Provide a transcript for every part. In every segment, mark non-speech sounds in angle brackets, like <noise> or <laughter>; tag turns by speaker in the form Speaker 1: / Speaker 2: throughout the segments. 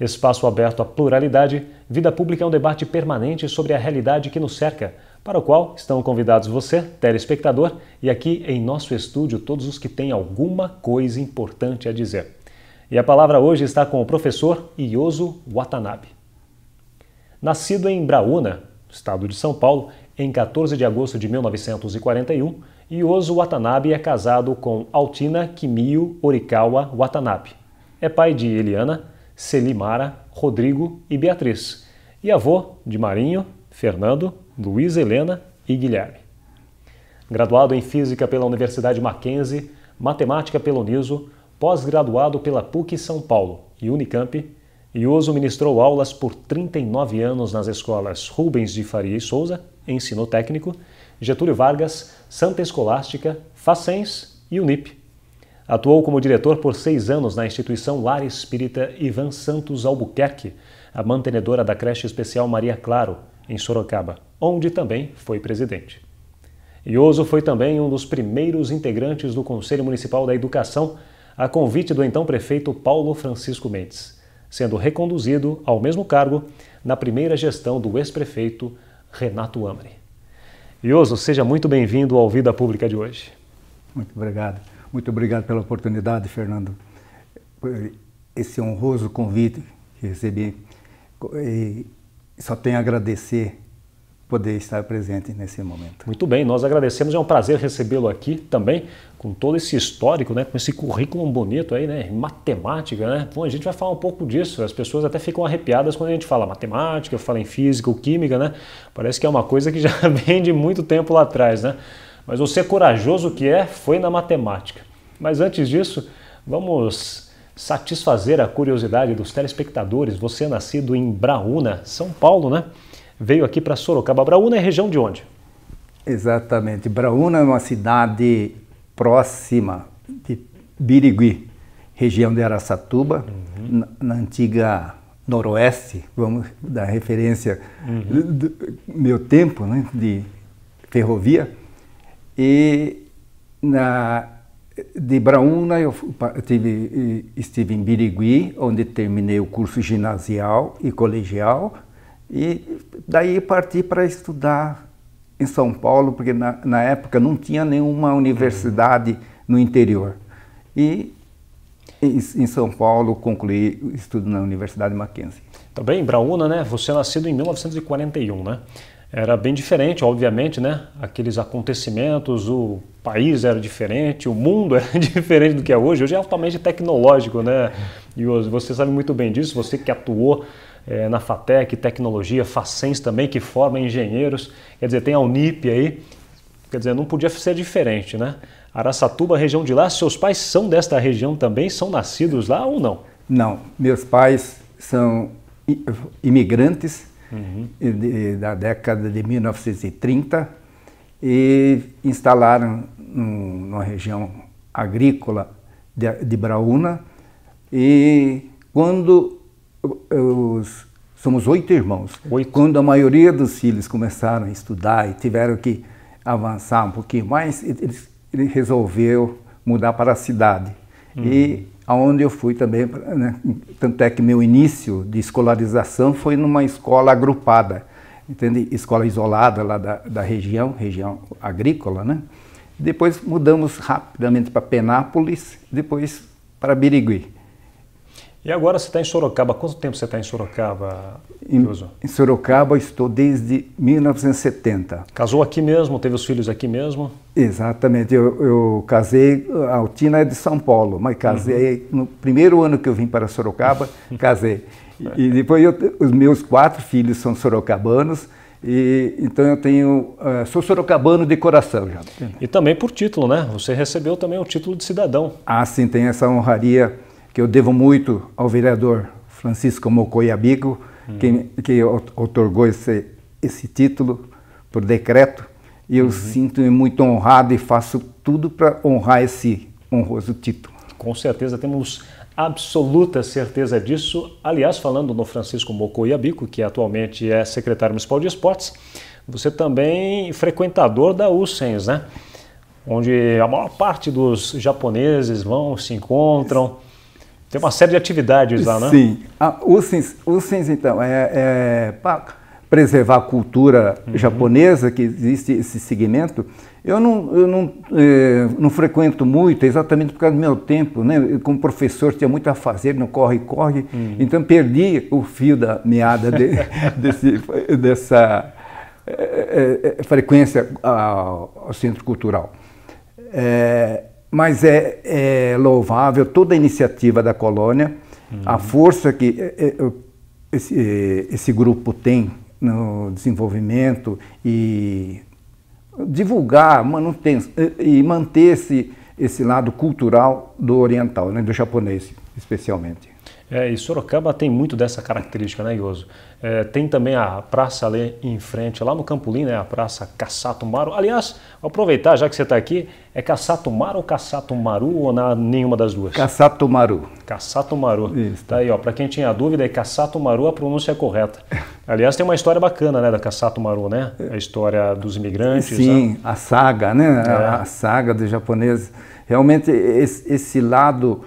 Speaker 1: Espaço aberto à pluralidade, Vida Pública é um debate permanente sobre a realidade que nos cerca, para o qual estão convidados você, telespectador, e aqui em nosso estúdio todos os que têm alguma coisa importante a dizer. E a palavra hoje está com o professor Ioso Watanabe. Nascido em Braúna, estado de São Paulo, em 14 de agosto de 1941, Ioso Watanabe é casado com Altina Kimio Orikawa Watanabe. É pai de Eliana, Celimara, Rodrigo e Beatriz, e avô de Marinho, Fernando, Luiz Helena e Guilherme. Graduado em Física pela Universidade Mackenzie, Matemática pelo Uniso, pós-graduado pela PUC São Paulo e Unicamp, Ioso ministrou aulas por 39 anos nas escolas Rubens de Faria e Souza, ensino técnico, Getúlio Vargas, Santa Escolástica, Facens e Unip, Atuou como diretor por seis anos na instituição Lar Espírita Ivan Santos Albuquerque, a mantenedora da creche especial Maria Claro, em Sorocaba, onde também foi presidente. Ioso foi também um dos primeiros integrantes do Conselho Municipal da Educação, a convite do então prefeito Paulo Francisco Mendes, sendo reconduzido ao mesmo cargo na primeira gestão do ex-prefeito Renato Amri. Ioso, seja muito bem-vindo ao Vida Pública de hoje. Muito obrigado. Muito
Speaker 2: obrigado pela oportunidade, Fernando, por esse honroso convite que
Speaker 1: recebi. E só tenho a agradecer poder estar presente nesse momento. Muito bem, nós agradecemos, é um prazer recebê-lo aqui também, com todo esse histórico, né, com esse currículo bonito aí, né, matemática, né? Bom, a gente vai falar um pouco disso, as pessoas até ficam arrepiadas quando a gente fala matemática, fala em física ou química, né? Parece que é uma coisa que já <laughs> vem de muito tempo lá atrás, né? Mas você corajoso que é, foi na matemática. Mas antes disso, vamos satisfazer a curiosidade dos telespectadores. Você é nascido em Braúna, São Paulo, né? Veio aqui para Sorocaba. Braúna é região de onde? Exatamente. Braúna é uma cidade próxima
Speaker 2: de Birigui, região de Araçatuba, uhum. na, na, antiga Noroeste, vamos dar referência uhum. do, do meu tempo né, de ferrovia. E na, de Braúna eu tive, estive em Birigui, onde terminei o curso ginasial e colegial, e daí parti para estudar em São Paulo, porque na, na, época não tinha nenhuma universidade no interior.
Speaker 1: E em, São Paulo concluí o estudo na Universidade Mackenzie. Também, tá Brauna, né? Você é nascido em 1941, né? era bem diferente, obviamente, né? Aqueles acontecimentos, o país era diferente, o mundo <laughs> era diferente do que é hoje. Hoje é altamente tecnológico, né? E você sabe muito bem disso, você que atuou é, na FATEC, tecnologia, FACENS também, que forma engenheiros. Quer dizer, tem a Unip aí. Quer dizer, não podia ser diferente, né? Araçatuba, região de lá, seus pais são desta região também? São nascidos lá ou não? Não, meus pais são
Speaker 2: imigrantes uhum. de, da década de 1930 e instalaram numa região agrícola de, de Braúna. E quando os, somos oito irmãos, oito. quando a maioria dos filhos começaram a estudar e tiveram que avançar um pouquinho mais, ele, ele resolveu mudar para a cidade. Uhum. E aonde eu fui também, né? tanto é que meu início de escolarização foi numa escola agrupada, entende? escola isolada lá da, da região, região agrícola, né? Depois mudamos rapidamente para Penápolis, depois para Birigui.
Speaker 1: E agora você está em Sorocaba. Quanto tempo você está em Sorocaba, Em,
Speaker 2: em Sorocaba estou desde 1970.
Speaker 1: Casou aqui mesmo? Teve os filhos aqui mesmo?
Speaker 2: Exatamente. Eu, eu casei, a Altina é de São Paulo, mas casei uhum. no primeiro ano que eu vim para Sorocaba, <laughs> casei. e depois eu, os meus quatro filhos são sorocabanos. E, então eu tenho,
Speaker 1: uh, sou sorocabano de coração já. E também por título, né? Você recebeu também o título de cidadão.
Speaker 2: Ah, sim, tem essa honraria que eu devo muito ao vereador Francisco Mocoia uhum. que, que otorgou esse, esse título por decreto. E eu uhum. sinto-me muito honrado e faço tudo para honrar esse honroso
Speaker 1: título. Com certeza, temos absoluta certeza disso. Aliás, falando no Francisco Mocoia que atualmente é secretário municipal de esportes, você também é frequentador da USENS, né? Onde a maior parte dos japoneses vão, se encontram. Isso tem uma série de atividades lá, né? Sim. A ah, UCINS,
Speaker 2: então, é, é para preservar a cultura uhum. japonesa, que existe esse segmento, eu não, eu não, é, não frequento muito, exatamente por causa do meu tempo, né? Como professor tinha muito a fazer, não corre, corre. Uhum. Então perdi o fio da meada de, <laughs> desse, dessa é, é, é, frequência ao, ao, centro cultural. É, mas é, é, louvável toda a iniciativa da colônia, uhum. a força que é, é, esse, é, esse, grupo tem no desenvolvimento e divulgar e manter esse, esse lado cultural do oriental, né, do japonês especialmente.
Speaker 1: É, e Sorocaba tem muito dessa característica, né, Ioso? É, tem também a praça ali em frente, lá no Campolim, né, a praça Cassato Maru. Aliás, aproveitar, já que você está aqui, é Cassato Maru ou Cassato Maru ou na, nenhuma das duas? Cassato Maru. Cassato Maru. Isso. Tá aí, ó, para quem tinha dúvida, é Cassato Maru a pronúncia é correta. Aliás, tem uma história bacana, né, da Cassato Maru, né? A história dos imigrantes. Né? Sim, né?
Speaker 2: a saga, né? É. A, a saga dos japoneses. Realmente, esse, esse lado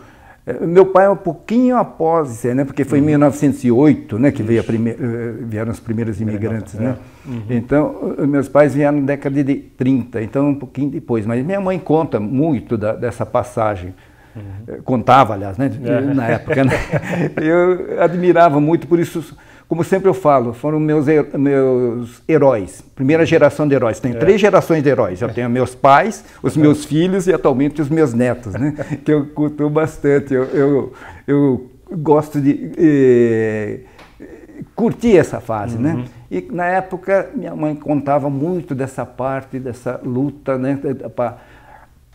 Speaker 2: meu pai, um pouquinho após, né, porque foi em 1908 uhum. né, que veio primeira, eh, vieram os primeiros imigrantes. Né? É. Uhum. Então, eh, meus pais vieram na década de 30, então um pouquinho depois. Mas minha mãe conta muito da, dessa passagem. Uhum. Eh, contava, aliás, né, é. na época. Né? <laughs> Eu admirava muito, por isso como sempre eu falo, foram meus, meus heróis, primeira geração de heróis. Tenho é. três gerações de heróis. Eu é. tenho meus pais, os é. meus filhos e atualmente os meus netos, né? <laughs> que eu curto bastante. Eu, eu, eu gosto de eh, curtir essa fase, né? uhum. né? E na época minha mãe contava muito dessa parte, dessa luta, né?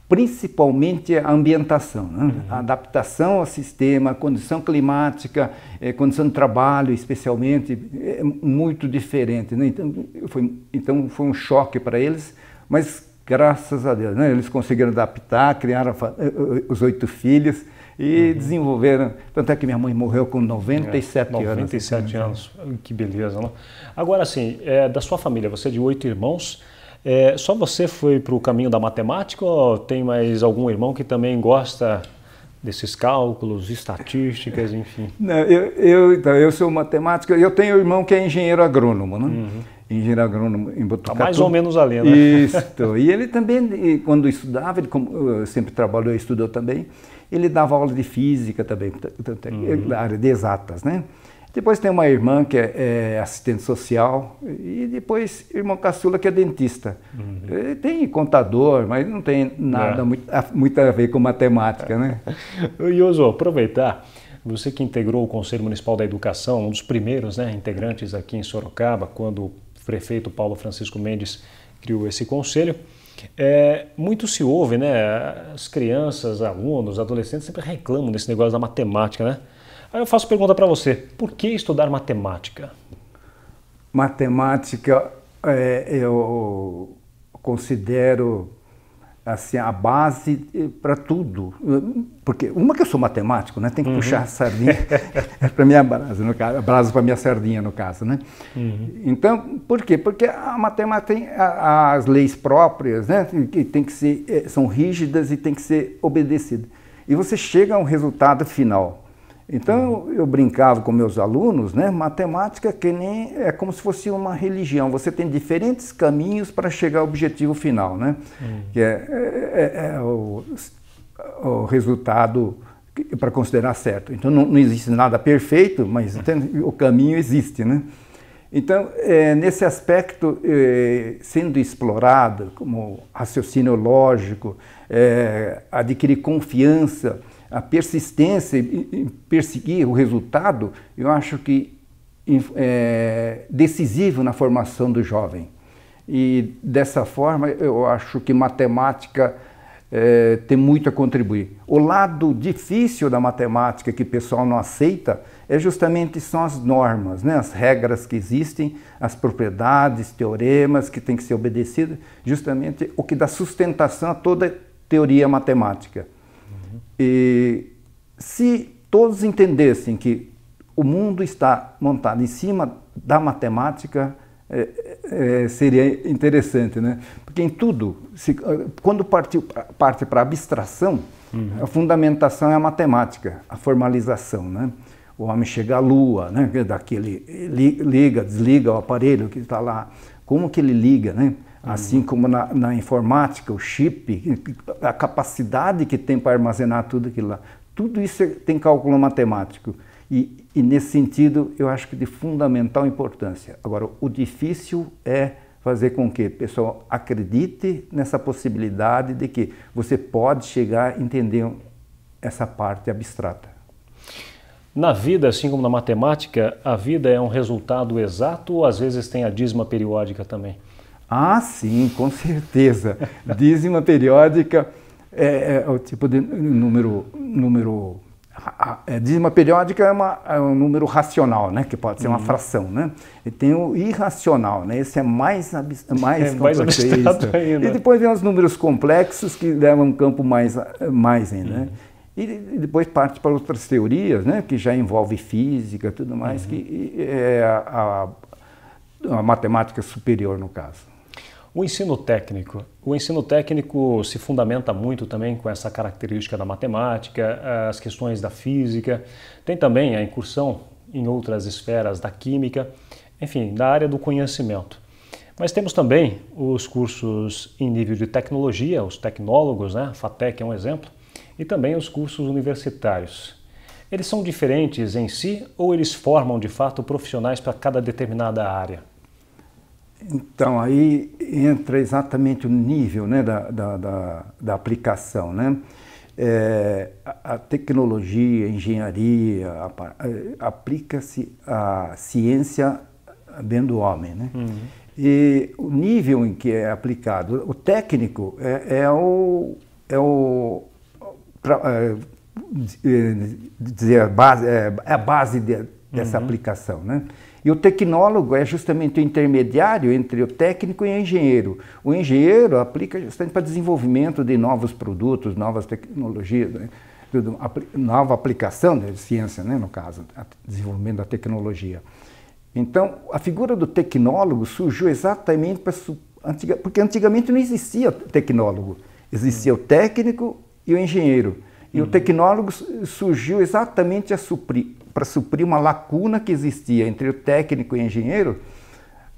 Speaker 2: principalmente a ambientação, né? uhum. a adaptação ao sistema, condição climática, eh, condição de trabalho, especialmente, é muito diferente. Né? Então, foi, então, foi um choque para eles, mas graças a Deus, né? eles conseguiram adaptar, criaram eh, eh, os
Speaker 1: oito filhos e uhum. desenvolveram. Tanto é que minha mãe morreu com 97 é, 97 anos. 97 anos, que beleza. Não? Né? Agora, assim, é, da sua família, você é de oito irmãos. É, só você foi para o caminho da matemática ou tem mais algum irmão que também gosta desses cálculos, estatísticas, <laughs> enfim?
Speaker 2: Não, eu, eu, então, eu sou matemático, eu tenho um irmão que é engenheiro agrônomo, né? Uhum. Engenheiro agrônomo em Botucatu. Tá mais ou menos além, né? Isso. <laughs> E ele também, quando estudava, ele sempre trabalhou e estudou também, ele dava aula de física também, uhum. área de exatas, né? Depois tem uma irmã que é, é, assistente social e depois irmão caçula que é dentista.
Speaker 1: Uhum. Tem contador, mas não tem nada é. muito, a, muito a ver com matemática, né? Ioso, <laughs> aproveitar, você que integrou o Conselho Municipal da Educação, um dos primeiros né, integrantes aqui em Sorocaba, quando o prefeito Paulo Francisco Mendes criou esse conselho, é, muito se ouve, né? As crianças, alunos, adolescentes sempre reclamam desse negócio da matemática, né? Aí eu faço pergunta para você: por que estudar matemática? Matemática é, eu
Speaker 2: considero assim a base eh, para tudo porque uma que eu sou matemático né tem que uhum. puxar a sardinha <laughs> é para minha brasa no caso brasa para minha sardinha no caso né uhum. então por quê porque a matemática tem as leis próprias né que tem que ser eh, são rígidas e tem que ser obedecidas e você chega a um resultado final então uhum. eu brincava com meus alunos, né? Matemática que nem é como se fosse uma religião. Você tem diferentes caminhos para chegar ao objetivo final, né? Hum. Que é, é, é, é o, o, resultado para considerar certo. Então não, não, existe nada perfeito, mas uhum. tem, o caminho existe, né? Então é, nesse aspecto é, sendo explorado como raciocínio lógico, é, adquirir confiança a persistência em perseguir o resultado, eu acho que é decisivo na formação do jovem. E dessa forma, eu acho que matemática é, tem muito a contribuir. O lado difícil da matemática que o pessoal não aceita é justamente são as normas, né? as regras que existem, as propriedades, teoremas que têm que ser obedecidos justamente o que dá sustentação a toda teoria matemática. E se todos entendessem que o mundo está montado em cima da matemática, é, é, é seria interessante, né? Porque em tudo, se, ah, quando partiu, parte para a abstração, uhum. a fundamentação é a matemática, a formalização, né? O homem chega à lua, né? É daquele liga, desliga o aparelho que está lá. Como que ele liga, né? Assim como na, na, informática, o chip, a capacidade que tem para armazenar tudo aquilo lá. Tudo isso é, tem cálculo matemático. E, e nesse sentido, eu acho que de fundamental importância. Agora, o difícil é fazer com que o pessoal acredite nessa possibilidade de que você pode chegar a entender
Speaker 1: essa parte abstrata. Na vida, assim como na matemática, a vida é um resultado exato ou às vezes tem a dízima periódica também? Ah, sim, com certeza. Dízima periódica é, é, o tipo de número.
Speaker 2: número é, dízima periódica é, uma, é, um número racional, né? que pode ser uma uhum. fração. Né? E tem o irracional, né? esse é mais, mais, <laughs> é, mais abstrato ainda. E depois vem os números complexos que levam um campo mais, mais ainda. Né? Uhum. Né? E depois parte para outras teorias, né, que já envolve física tudo mais, uhum. que é a, a, a matemática superior, no caso.
Speaker 1: O ensino técnico. O ensino técnico se fundamenta muito também com essa característica da matemática, as questões da física, tem também a incursão em outras esferas da química, enfim, da área do conhecimento. Mas temos também os cursos em nível de tecnologia, os tecnólogos, né? FATEC é um exemplo, e também os cursos universitários. Eles são diferentes em si ou eles formam de fato profissionais para cada determinada área? Então, aí entra
Speaker 2: exatamente o nível né, da, da, da, da aplicação. Né? É, a, tecnologia, a engenharia, é, aplica-se a ciência dentro do homem. Né? Uhum. E o nível em que é aplicado, o técnico é, é o. É o pra, é, dizer, a base, é, é a base de, dessa uhum. aplicação. Né? E o tecnólogo é justamente o intermediário entre o técnico e o engenheiro. O engenheiro aplica justamente para desenvolvimento de novos produtos, novas tecnologias, né? nova aplicação da ciência, né? no caso, desenvolvimento da tecnologia. Então, a figura do tecnólogo surgiu exatamente para. Porque antigamente não existia tecnólogo, existia o técnico e o engenheiro. E o hum. tecnólogo surgiu exatamente para suprir uma lacuna que existia
Speaker 1: entre o técnico e o engenheiro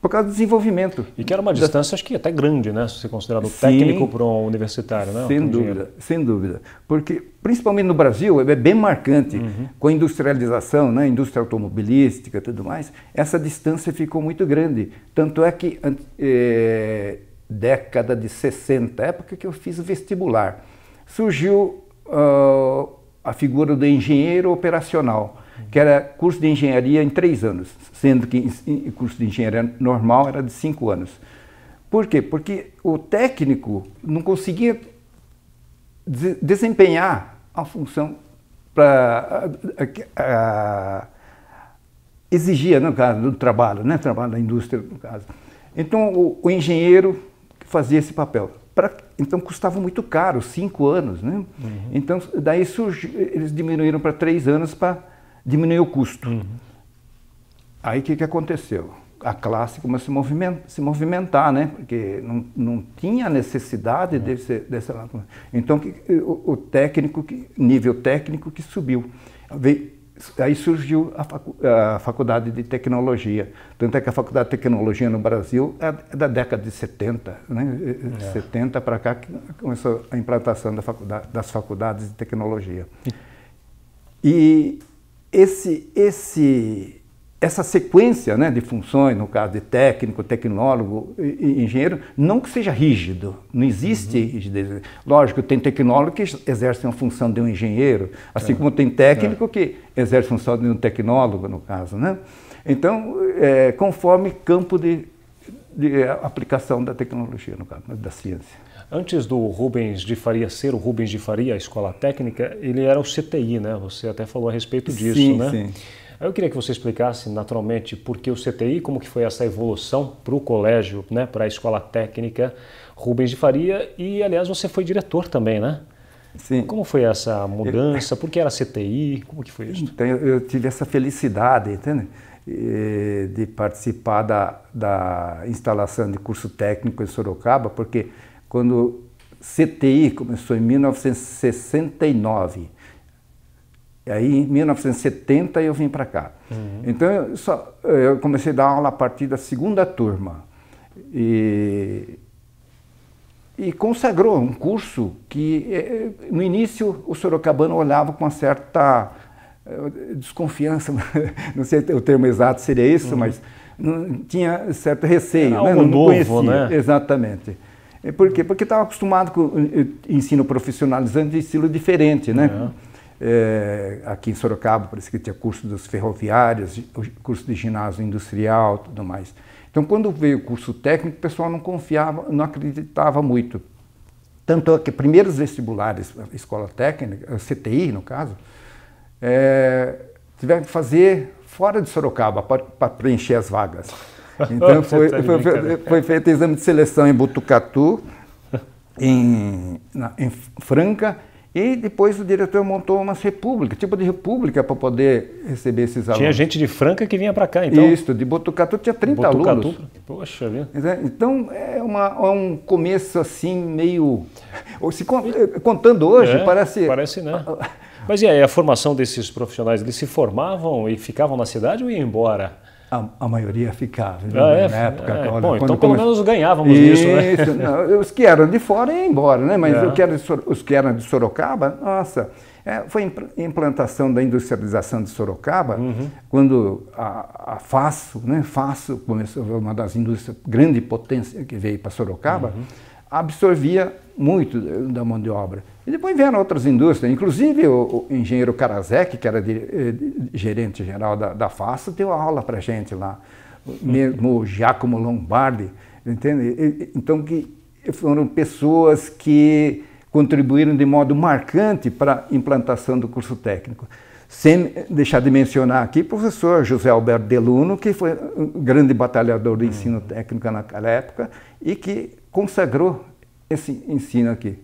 Speaker 1: por causa do desenvolvimento. E que era uma distância, acho que até grande, né? Se você considerar do técnico para um universitário, né? Sem dúvida,
Speaker 2: sem dúvida. Porque, principalmente no Brasil, é bem marcante, uhum. com a industrialização, né? indústria automobilística e tudo mais, essa distância ficou muito grande. Tanto é que, é, década de 60, época que eu fiz o vestibular, surgiu uh, a figura do engenheiro operacional, que era curso de engenharia em três anos, sendo que o curso de engenharia normal era de cinco anos. Por quê? Porque o técnico não conseguia de desempenhar a função para exigia, no caso, do trabalho, né? trabalho da indústria, no caso. Então, o, o engenheiro fazia esse papel. Pra, então custava muito caro, cinco anos, né? Uhum. Então daí surgiu, eles diminuíram para três anos para diminuir o custo. Uhum. Aí o que, que aconteceu? A classe começou a se movimentar, se movimentar né? Porque não, não tinha necessidade uhum. desse, dessa. Então que, o, o, técnico, que, nível técnico que subiu. Veio, Aí surgiu a, facu a, Faculdade de Tecnologia. Tanto é que a Faculdade de Tecnologia no Brasil é, é da década de 70, né? É. 70 para cá começou a implantação da faculdade, das faculdades de tecnologia. E esse, esse essa sequência né, de funções, no caso de técnico, tecnólogo e engenheiro, não que seja rígido, não existe uhum. rigidez. Lógico, tem tecnólogo que exerce uma função de um engenheiro, assim é. como tem técnico é. que exerce a função de um tecnólogo, no caso. Né?
Speaker 1: Então, é, conforme campo de, de aplicação da tecnologia, no caso, da ciência. Antes do Rubens de Faria ser o Rubens de Faria, a escola técnica, ele era o CTI, né? Você até falou a respeito disso, sim, né? Sim, sim. Eu queria que você explicasse, naturalmente, por que o CTI, como que foi essa evolução para o colégio, né, para a escola técnica Rubens de Faria e, aliás, você foi diretor também, né? Sim. Como foi essa mudança? Por que era CTI? Como que foi isso? Então, eu tive essa felicidade, entende?
Speaker 2: de participar da, da instalação de curso técnico em Sorocaba, porque quando CTI começou em 1969 e aí, em 1970, eu vim para cá. Uhum. Então, eu, só, eu comecei a dar aula a partir da segunda turma. E, e consagrou um curso que, eh, eh, no início, o sorocabano olhava com uma certa eh, desconfiança, <laughs> não sei o termo exato seria isso, uhum. mas não, tinha certo receio, Era né? não, novo, conhecia. Né? Exatamente. Por quê? Porque estava acostumado com ensino profissionalizante de estilo diferente, né? É. É, aqui em Sorocaba, isso que tinha curso dos ferroviários, curso de ginásio industrial, tudo mais. Então, quando veio o curso técnico, o pessoal não confiava, não acreditava muito. Tanto é que primeiros vestibulares, escola técnica, CTI no caso, é, tiveram que fazer fora de Sorocaba para preencher as vagas. <laughs>
Speaker 1: Então tá foi, foi, foi, foi
Speaker 2: feito exame de seleção em Butucatu, em, na, em Franca e depois o diretor montou umas repúblicas, tipo de república para poder receber esses alunos. Tinha gente
Speaker 1: de Franca que
Speaker 2: vinha para cá, então? Isso,
Speaker 1: de Botucatu
Speaker 2: tinha 30 Botucatu, alunos. Poxa vida. Então é, uma, é um
Speaker 1: começo assim meio... <laughs> Se, eh, contando hoje, é, parece... Parece, né? Mas e aí, a formação desses profissionais, eles se formavam e ficavam na cidade ou iam embora? a, a, maioria ficava. Ah, é? Na época, é, olha, bom, então pelo menos ganhávamos né? isso, nisso, né? Não,
Speaker 2: os que eram de fora iam embora, né? Mas é. os que eram de Sorocaba, nossa, é, foi a implantação da industrialização de Sorocaba, uhum. quando a, a Faço, né? Faço começou uma das indústrias, grande potência que veio para Sorocaba, uhum. absorvia muito da mão de obra. E depois vieram outras indústrias, inclusive o, o engenheiro Karasek, que era de, de, eh, gerente geral da, da FASA, deu aula para gente lá. Mesmo o Giacomo Lombardi, entende? Então, que foram pessoas que contribuíram de modo marcante para a implantação do curso técnico. Sem deixar de mencionar aqui o professor José Alberto Deluno, que foi um grande batalhador do ensino uhum. técnico naquela época e que consagrou
Speaker 1: esse ensino aqui.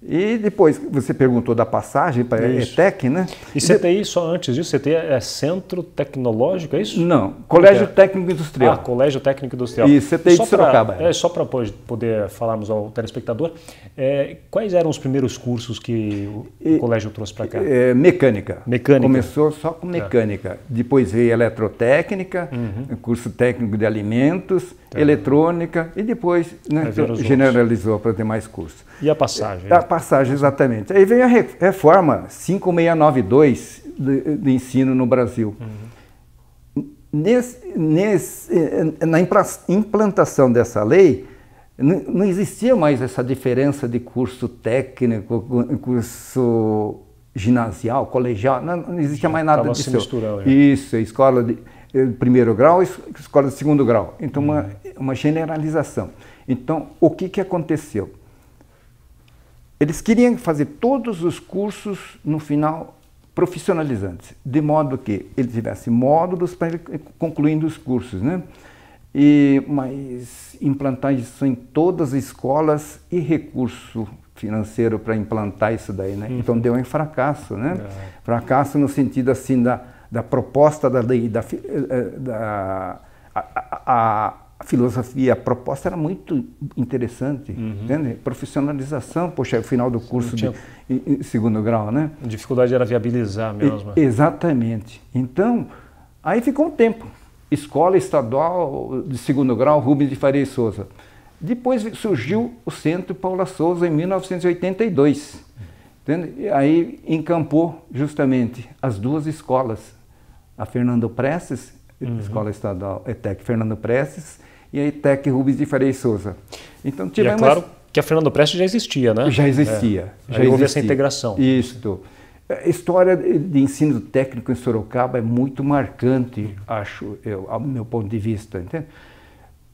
Speaker 1: E depois, você perguntou da passagem para a ETEC, né? E CTI, só antes disso, CTI é Centro Tecnológico, é isso? Não, Colégio é. Técnico Industrial. Ah, Colégio Técnico Industrial. E CTI só de Sorocaba. Pra, é, só para poder falarmos ao telespectador, é, quais eram os primeiros cursos que o e, colégio trouxe para cá? É,
Speaker 2: mecânica. Mecânica. Começou só com é. mecânica. Depois veio eletrotécnica, uhum. curso técnico de alimentos, tá. eletrônica e depois né, generalizou para demais cursos.
Speaker 1: E a passagem? A
Speaker 2: passagem exatamente. Aí vem a reforma 5692 do, do ensino no Brasil. Uhum. Nesse, nesse, eh, na implantação dessa lei, não existia mais essa diferença de curso técnico, curso ginasial, colegial, não, não existia mais nada disso. Misturar, é. Isso, escola de eh, primeiro grau, escola de segundo grau. Então, uma, uhum. uma generalização. Então, o que, que aconteceu? Eles queriam fazer todos os cursos no final profissionalizantes, de modo que ele tivesse módulos para ele concluindo os cursos, né? E mas implantar isso em todas as escolas e recurso financeiro para implantar isso daí, né? Uhum. Então deu um fracasso, né? Uhum. Fracasso no sentido assim da, da proposta da lei, da, eh, eh, da a, a, a a filosofia, a proposta era muito interessante, uhum. entende? Profissionalização, poxa, é o final do curso tinha... de segundo grau, né?
Speaker 1: A dificuldade era viabilizar mesmo. E, né?
Speaker 2: exatamente. Então, aí ficou um tempo. Escola Estadual de Segundo Grau Rubens de Faria e Souza. Depois surgiu o Centro Paula Souza em 1982. Entende? E aí encampou justamente as duas escolas, a Fernando Prestes uhum. Escola Estadual ETEC é Fernando Prestes e a ETEC Rubens de Farei Souza. Então tivemos... E é claro
Speaker 1: que a Fernando Prestes já existia, né? Já existia. É. Já Aí houve existia. essa integração.
Speaker 2: Isso. A história de ensino técnico em Sorocaba é muito marcante, acho eu, ao meu ponto de vista, entende?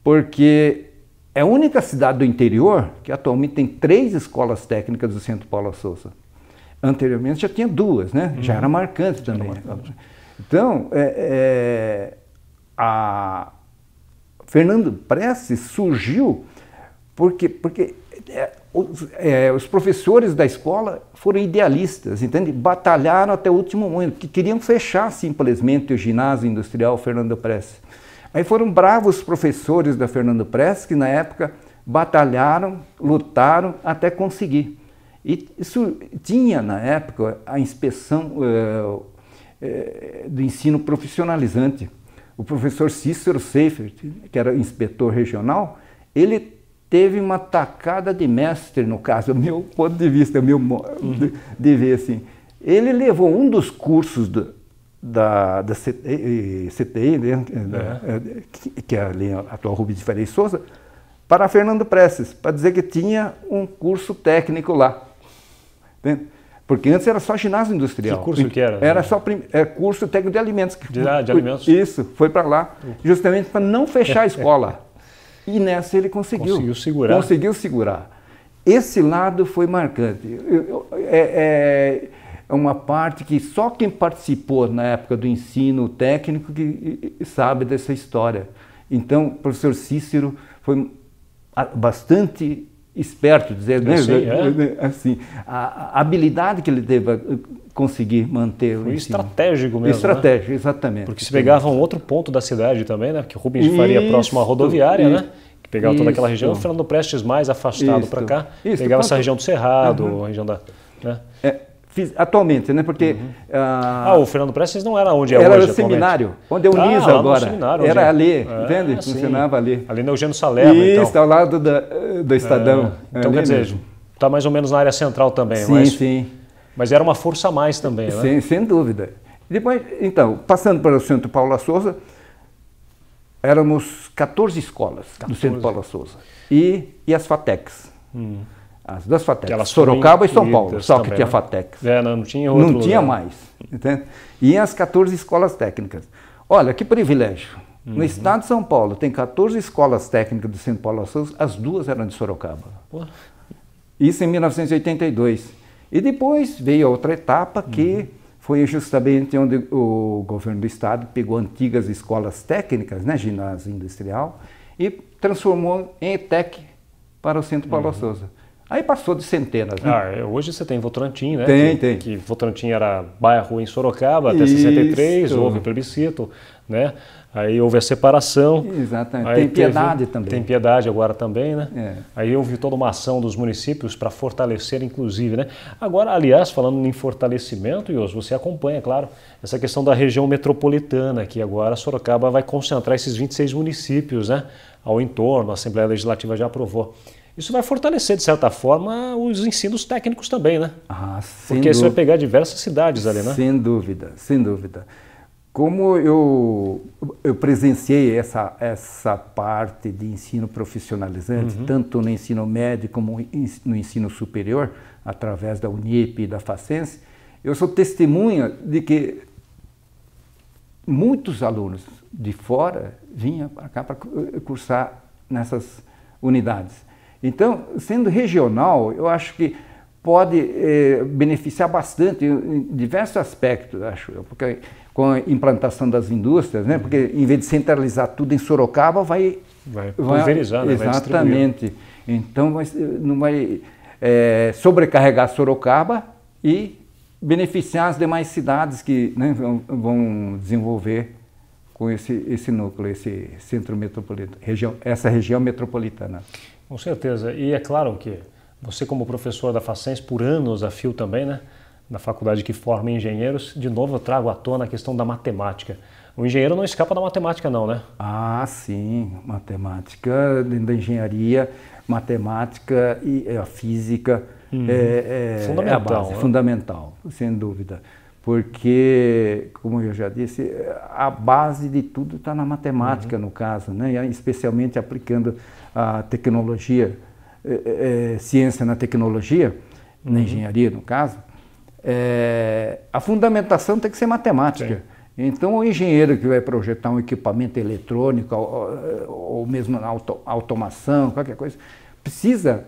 Speaker 2: Porque é a única cidade do interior que atualmente tem três escolas técnicas do Centro Paula Souza. Anteriormente já tinha duas, né? Uhum. Já era marcante também. Era marcante. Então, é, é, a Fernando Prestes surgiu porque, porque é, os, é, os, professores da escola foram idealistas, entende? Batalharam até o último momento, que queriam fechar simplesmente o ginásio industrial Fernando Prestes. Aí foram bravos professores da Fernando Prestes, que na época batalharam, lutaram até conseguir. E isso tinha na época a inspeção, eh, eh, do ensino profissionalizante. O professor Cícero Seifert, que era inspetor regional, ele teve uma tacada de mestre, no caso, <laughs> meu ponto de vista, meu de, de ver assim. Ele levou um dos cursos do, da, da CTI, eh, né, é. Eh, que, é ali a atual Rubens de Faria Souza, para Fernando Prestes, para dizer que tinha um curso técnico lá. Entendeu? Né? Porque antes era só ginásio industrial. Que curso que era? Era só prim... é, curso técnico de alimentos. De, de alimentos? Isso, foi para lá, justamente para não fechar a escola. E nessa ele conseguiu. Conseguiu segurar. Conseguiu segurar. Esse lado foi marcante. É, é, é uma parte que só quem participou na época do ensino técnico que sabe dessa história. Então, o professor Cícero foi bastante esperto, dizer, assim, é? né? assim, é. assim, a, habilidade que ele teve conseguir manter Foi estratégico mesmo. Né? Estratégico,
Speaker 1: né? exatamente. Porque se pegavam um outro ponto da cidade também, né? Que Rubens isso, Faria próximo à rodoviária, isso, né? Que pegava isso, toda aquela região, o Fernando Prestes mais afastado para cá, pegava essa região do Cerrado, uhum. região da. Né? É, Atualmente, né? Porque. Uhum. Ah, ah, o Fernando Prestes não era onde é era hoje. Era seminário, onde é o ah, NISA agora. era é. ali, é, entende? É, Funcionava ali. Ali na Eugênio Salerno. Então. Isso, então. ao lado da, do é, Estadão. É. Então, ali quer dizer, está mais ou menos na área central também, Sim, mas, é sim. Mas era uma força a mais também, né? Sim,
Speaker 2: sem dúvida. Depois, então, passando para o Centro Paula Souza, éramos 14 escolas 14. do Centro Paula Souza. E, e as FATECs. Hum. As duas Fatecs, Sorocaba e São Paulo, só também, que tinha Fatecs. É, não, não tinha outro Não tinha mais, entende? E as 14 escolas técnicas. Olha, que privilégio. Uhum. No estado de São Paulo tem 14 escolas técnicas do Centro Paulo Souza, as duas eram de Sorocaba. Isso em 1982. E depois veio a outra etapa que uhum. foi justamente onde o governo do estado pegou antigas escolas técnicas, né, ginásio industrial, e transformou em ETEC para o Centro
Speaker 1: Paulo uhum. Souza. Aí passou de centenas, né? Ah, é, hoje você tem Votorantim, né? Tem, que, tem. Que Votorantim era bairro em Sorocaba até Isso. 63, houve plebiscito, né? Aí houve a separação. Exatamente. Aí tem piedade teve, também. Tem piedade agora também, né? É. Aí houve toda uma ação dos municípios para fortalecer, inclusive, né? Agora, aliás, falando em fortalecimento, Ios, você acompanha, claro, essa questão da região metropolitana, que agora Sorocaba vai concentrar esses 26 municípios, né? Ao entorno, a Assembleia Legislativa já aprovou. Isso vai fortalecer, de certa forma, os ensinos técnicos também, né? Ah, sem Porque isso você vai pegar diversas
Speaker 2: cidades ali, né? Sem dúvida, sem dúvida. Como eu, eu presenciei essa, essa parte de ensino profissionalizante, uhum. tanto no ensino médio como no ensino superior, através da Unip e da Facense, eu sou testemunha de que muitos alunos de fora vinham para cá para cursar nessas unidades. Então, sendo regional, eu acho que pode eh, beneficiar bastante em diversos aspectos, acho eu, porque com a implantação das indústrias, né? Porque em vez de centralizar tudo em Sorocaba, vai vai pulverizar, né, vai, né? exatamente. Vai então, vai, não vai é, sobrecarregar Sorocaba e beneficiar as demais cidades que né, vão, desenvolver com esse, esse núcleo, esse centro metropolitano, região, essa região metropolitana.
Speaker 1: Com certeza. E é claro que você, como professor da Facens, por anos a fio também, né? Na faculdade que forma engenheiros, de novo eu trago à tona a questão da matemática. O engenheiro não escapa da matemática, não, né? Ah, sim. Matemática, da engenharia, matemática
Speaker 2: e é, a física. Hum, é, é, fundamental. É a base, né? Fundamental, sem dúvida porque, como eu já disse, a base de tudo está na matemática, uhum. no caso, né? especialmente aplicando a tecnologia, é, é, ciência na tecnologia, uhum. na engenharia, no caso. É, a fundamentação tem que ser matemática. Sim. Então, o engenheiro que vai projetar um equipamento eletrônico, ou, ou mesmo auto, automação, qualquer coisa, precisa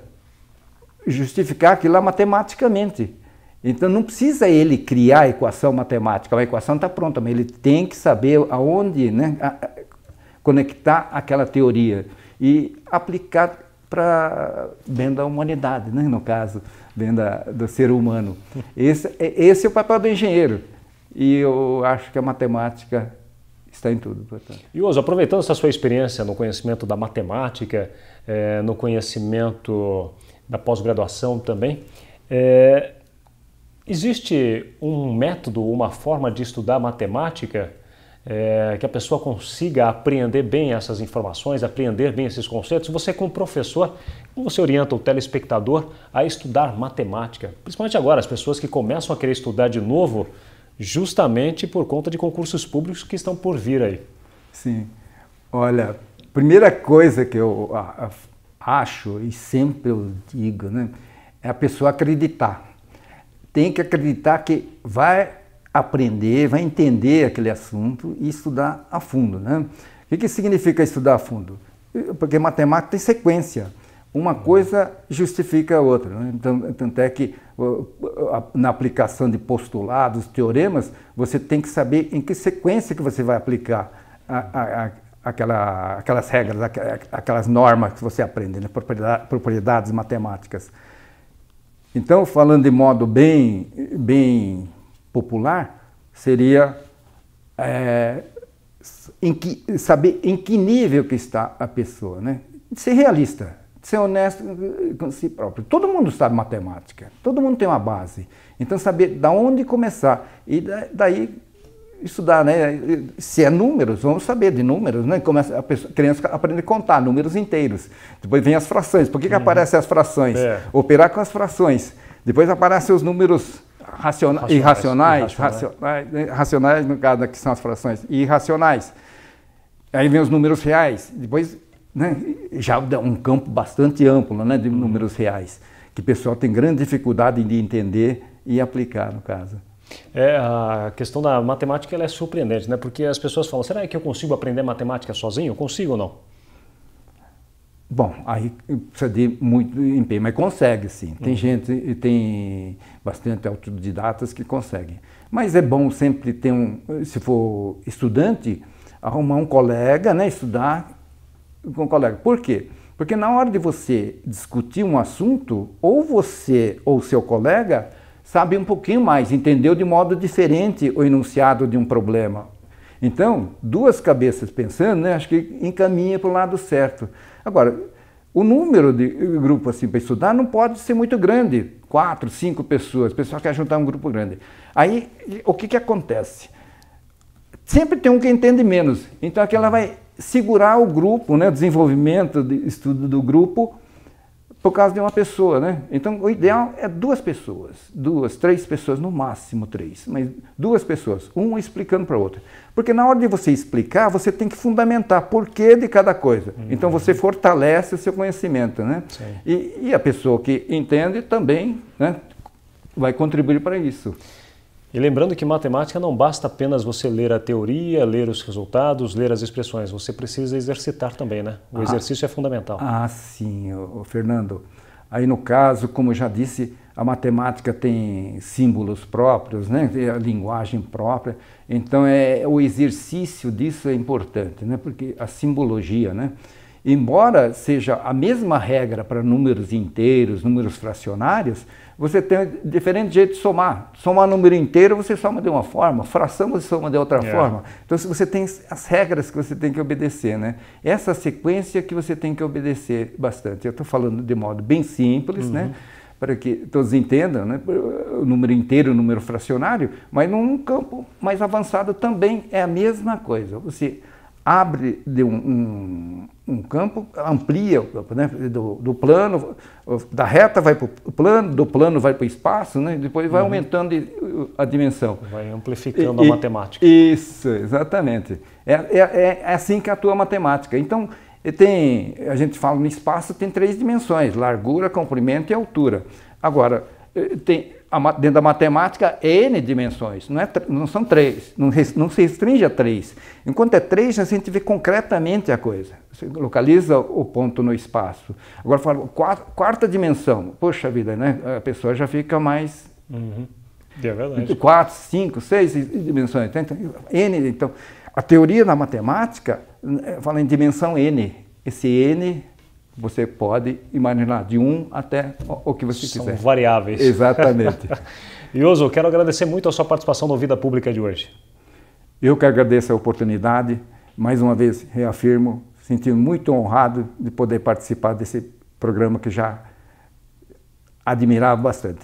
Speaker 2: justificar aquilo lá matematicamente. Então não precisa ele criar a equação matemática, a equação está pronta, mas ele tem que saber aonde né, conectar aquela teoria e aplicar para dentro da humanidade, né, no caso, dentro da, do ser humano. Esse, é, esse é o papel
Speaker 1: do engenheiro. E eu acho que a matemática está em tudo. E hoje, aproveitando essa sua experiência no conhecimento da matemática, é, no conhecimento da pós-graduação também, é, Existe um método, uma forma de estudar matemática é, que a pessoa consiga apreender bem essas informações, apreender bem esses conceitos? Você, como professor, como você orienta o telespectador a estudar matemática? Principalmente agora, as pessoas que começam a querer estudar de novo, justamente por conta de concursos públicos que estão por vir aí. Sim. Olha, primeira coisa que eu acho e sempre
Speaker 2: eu digo, né, é a pessoa acreditar tem que acreditar que vai aprender, vai entender aquele assunto e estudar a fundo. Né? O que, que significa estudar a fundo? Porque matemática tem sequência. Uma coisa justifica a outra. Né? Então, tanto é que na aplicação de postulados, teoremas, você tem que saber em que sequência que você vai aplicar a, a, a, aquela, aquelas regras, aquelas normas que você aprende, né? propriedades matemáticas. Então, falando de modo bem, bem popular, seria é, em que, saber em que nível que está a pessoa, né? Ser realista, ser honesto com si próprio. Todo mundo sabe matemática, todo mundo tem uma base. Então, saber da onde começar e daí estudar, né? Se é números, vamos saber de números, né? Começa a, pessoa, a criança aprende a contar números inteiros. Depois vem as frações. Por que, que uhum. aparecem as frações? É. Operar com as frações. Depois aparecem os números raciona irracionais, irracionais. Racionais, né? racionais, no caso, né, que são as frações, e irracionais. Aí vem os números reais. Depois, né? Já é um campo bastante amplo, né? De uhum. números reais, que o pessoal tem grande dificuldade de entender e aplicar, no caso.
Speaker 1: É, a questão da matemática ela é surpreendente, né? Porque as pessoas falam, será que eu consigo aprender matemática sozinho? Eu consigo ou não?
Speaker 2: Bom, aí precisa de muito empenho, mas consegue sim. Tem uhum. gente, tem bastante autodidatas que conseguem. Mas é bom sempre ter um, se for estudante, arrumar um colega, né? Estudar com um colega. Por quê? Porque na hora de você discutir um assunto, ou você ou seu colega sabe um pouquinho mais, entendeu de modo diferente o enunciado de um problema. Então, duas cabeças pensando, né, acho que encaminha para o lado certo. Agora, o número de grupo assim para estudar não pode ser muito grande, quatro, cinco pessoas, o pessoal quer juntar um grupo grande. Aí, o que, que acontece? Sempre tem um que entende menos, então aquela vai segurar o grupo, né, o desenvolvimento de estudo do grupo, por causa de uma pessoa, né? Então o ideal é duas pessoas, duas, três pessoas, no máximo três, mas duas pessoas, uma explicando para a outra. Porque na hora de você explicar, você tem que fundamentar porquê de cada coisa. Uhum. Então você fortalece o seu conhecimento, né? E, e,
Speaker 1: a pessoa que entende também né, vai contribuir para isso. E lembrando que matemática não basta apenas você ler a teoria, ler os resultados, ler as expressões, você precisa exercitar também, né? O ah, exercício é fundamental.
Speaker 2: Ah, sim, Fernando. Aí no caso, como já disse, a matemática tem símbolos próprios, né? Tem a linguagem própria. Então é o exercício disso é importante, né? Porque a simbologia, né? embora seja a mesma regra para números inteiros, números fracionários, você tem diferente jeito de somar. Somar número inteiro você soma de uma forma, fração você soma de outra é. forma. Então você tem as regras que você tem que obedecer, né? Essa sequência que você tem que obedecer bastante. Eu estou falando de modo bem simples, né? uhum. né? Para que todos entendam, né? O número inteiro, o número fracionário, mas num campo mais avançado também é a mesma coisa. Você abre de um, um, um campo, amplia né, do, do, plano, da reta vai para o plano, do plano vai para o espaço, né, depois vai uhum. aumentando uh, a dimensão. Vai amplificando e, a matemática. Isso, exatamente. É, é, é, é assim que atua a matemática. Então, tem, a gente fala no espaço, tem três dimensões, largura, comprimento e altura. Agora, eh, tem, dentro da matemática, N dimensões, não, é, não são três, não, não, se restringe a três. Enquanto é três, a gente vê concretamente a coisa, você localiza o ponto no espaço. Agora, fala, quarta, quarta dimensão, poxa vida, né? a pessoa já fica mais... Uhum. É verdade. Quatro, cinco, seis dimensões, né? então, N, então... A teoria na matemática fala em dimensão N. Esse N você pode imaginar, de um
Speaker 1: até o que você São quiser. São variáveis. Exatamente. Ioso, <laughs> quero agradecer muito a sua participação no Vida Pública de hoje. Eu que agradeço a oportunidade, mais uma vez
Speaker 2: reafirmo, sentindo muito honrado de poder participar desse programa que já
Speaker 1: admirava bastante.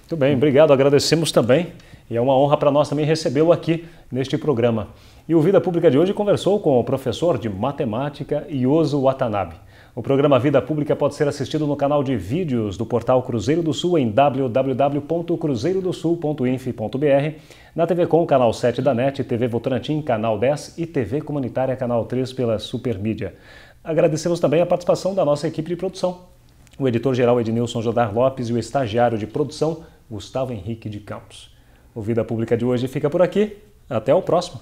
Speaker 1: Muito bem, obrigado. Agradecemos também e é uma honra para nós também recebê-lo aqui neste programa. E o Vida Pública de hoje conversou com o professor de matemática Ioso Watanabe. O programa Vida Pública pode ser assistido no canal de vídeos do portal Cruzeiro do Sul em www.cruzeirodosul.inf.br, na TV Com, canal 7 da NET, TV Votorantim, canal 10 e TV Comunitária, canal 3 pela Supermídia. Agradecemos também a participação da nossa equipe de produção, o editor-geral Ednilson Jodar Lopes e o estagiário de produção Gustavo Henrique de Campos. O Vida Pública de hoje fica por aqui. Até o próximo.